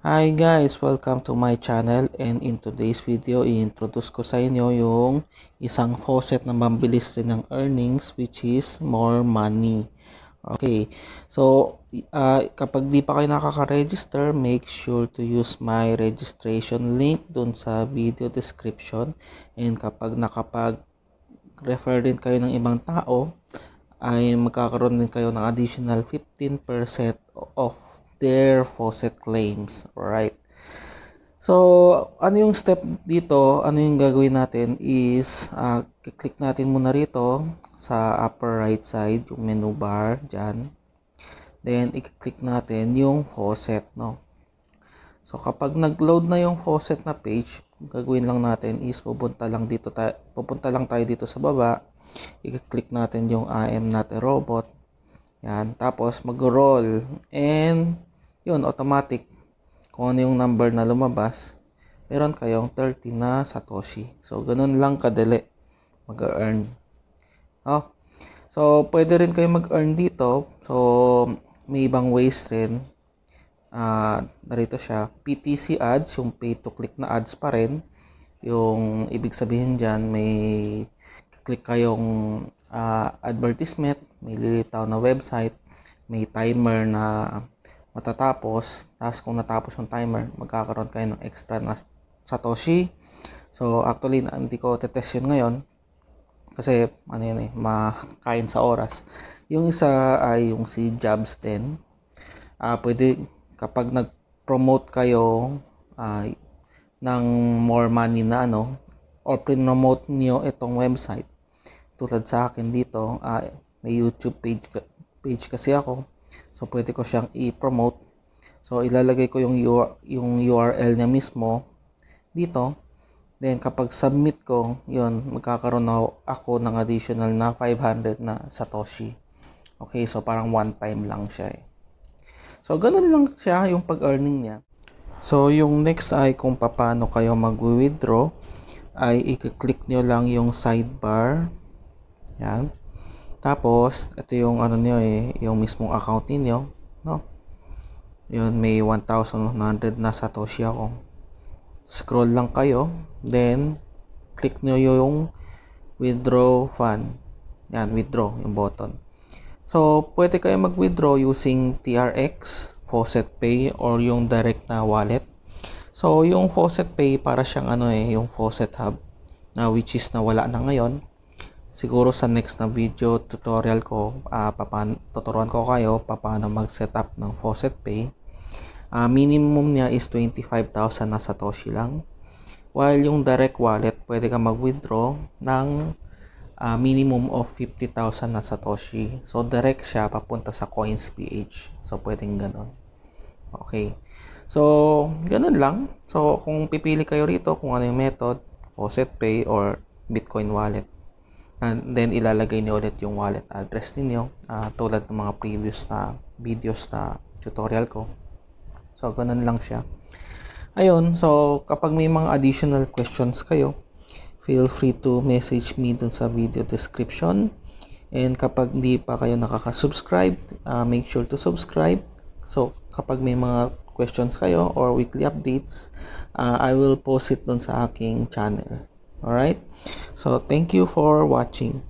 Hi guys! Welcome to my channel and in today's video, i-introduce ko sa inyo yung isang faucet na mabilis rin ng earnings which is more money. Okay, so uh, kapag di pa kayo nakaka-register, make sure to use my registration link dun sa video description and kapag nakapag-refer din kayo ng ibang tao, ay magkakaroon din kayo ng additional 15% off their faucet claims. Alright. So, ano yung step dito? Ano yung gagawin natin is uh, ah, click natin muna rito sa upper right side, yung menu bar, dyan. Then, i-click natin yung faucet, no? So, kapag nag-load na yung faucet na page, gagawin lang natin is pupunta lang dito tayo, pupunta lang tayo dito sa baba. I-click natin yung I am not a robot. Yan. Tapos, mag-roll and yun automatic kung ano yung number na lumabas meron kayong 30 na satoshi so ganun lang kadali mag-earn oh so pwede rin kayo mag-earn dito so may ibang ways rin uh, narito siya PTC ads yung pay to click na ads pa rin yung ibig sabihin dyan may click kayong uh, advertisement may lilitaw na website may timer na matatapos. Tapos kung natapos yung timer, magkakaroon kayo ng extra na Satoshi. So actually, hindi ko tetest yun ngayon. Kasi ano yun eh, makain sa oras. Yung isa ay yung si Jobs 10. Uh, ah, pwede kapag nag-promote kayo uh, ng more money na ano or promote niyo itong website tulad sa akin dito uh, may YouTube page page kasi ako So pwede ko siyang i-promote. So ilalagay ko yung yung URL niya mismo dito. Then kapag submit ko, 'yon, magkakaroon ako, ako ng additional na 500 na satoshi. Okay, so parang one time lang siya eh. So ganun lang siya yung pag-earning niya. So yung next ay kung paano kayo mag-withdraw ay i-click niyo lang yung sidebar. Yan. Tapos, ito yung ano niyo eh, yung mismong account niyo, no? Yun, may 1,100 na satoshi ako. Scroll lang kayo, then click niyo yung withdraw fund. Yan, withdraw yung button. So, pwede kayo mag-withdraw using TRX, Faucet Pay, or yung direct na wallet. So, yung Faucet Pay para siyang ano eh, yung Faucet Hub na which is na wala na ngayon siguro sa next na video tutorial ko uh, papan tuturuan ko kayo paano mag setup ng faucet pay uh, minimum niya is 25,000 na satoshi lang while yung direct wallet pwede kang mag withdraw ng uh, minimum of 50,000 na satoshi so direct siya papunta sa coins PH so pwedeng ganon okay so ganun lang so kung pipili kayo rito kung ano yung method faucet pay or bitcoin wallet and then ilalagay niyo ulit yung wallet address ninyo uh, tulad ng mga previous na videos na tutorial ko so ganun lang siya ayun so kapag may mga additional questions kayo feel free to message me dun sa video description and kapag hindi pa kayo nakaka-subscribe uh, make sure to subscribe so kapag may mga questions kayo or weekly updates uh, I will post it dun sa aking channel all right so thank you for watching